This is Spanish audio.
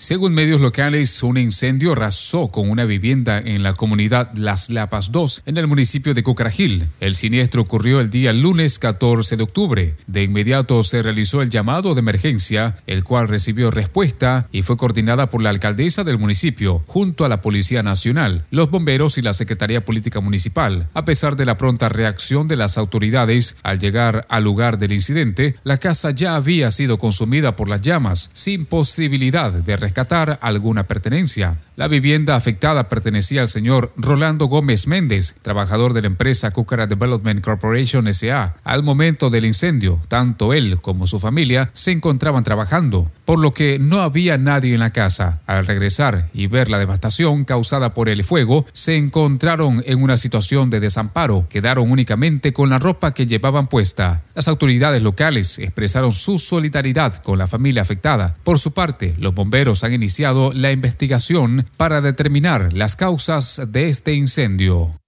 Según medios locales, un incendio arrasó con una vivienda en la comunidad Las Lapas 2, en el municipio de Cucragil. El siniestro ocurrió el día lunes 14 de octubre. De inmediato se realizó el llamado de emergencia, el cual recibió respuesta y fue coordinada por la alcaldesa del municipio, junto a la Policía Nacional, los bomberos y la Secretaría Política Municipal. A pesar de la pronta reacción de las autoridades, al llegar al lugar del incidente, la casa ya había sido consumida por las llamas, sin posibilidad de rescatar alguna pertenencia. La vivienda afectada pertenecía al señor Rolando Gómez Méndez, trabajador de la empresa Cucara Development Corporation S.A. Al momento del incendio, tanto él como su familia se encontraban trabajando, por lo que no había nadie en la casa. Al regresar y ver la devastación causada por el fuego, se encontraron en una situación de desamparo. Quedaron únicamente con la ropa que llevaban puesta. Las autoridades locales expresaron su solidaridad con la familia afectada. Por su parte, los bomberos han iniciado la investigación para determinar las causas de este incendio.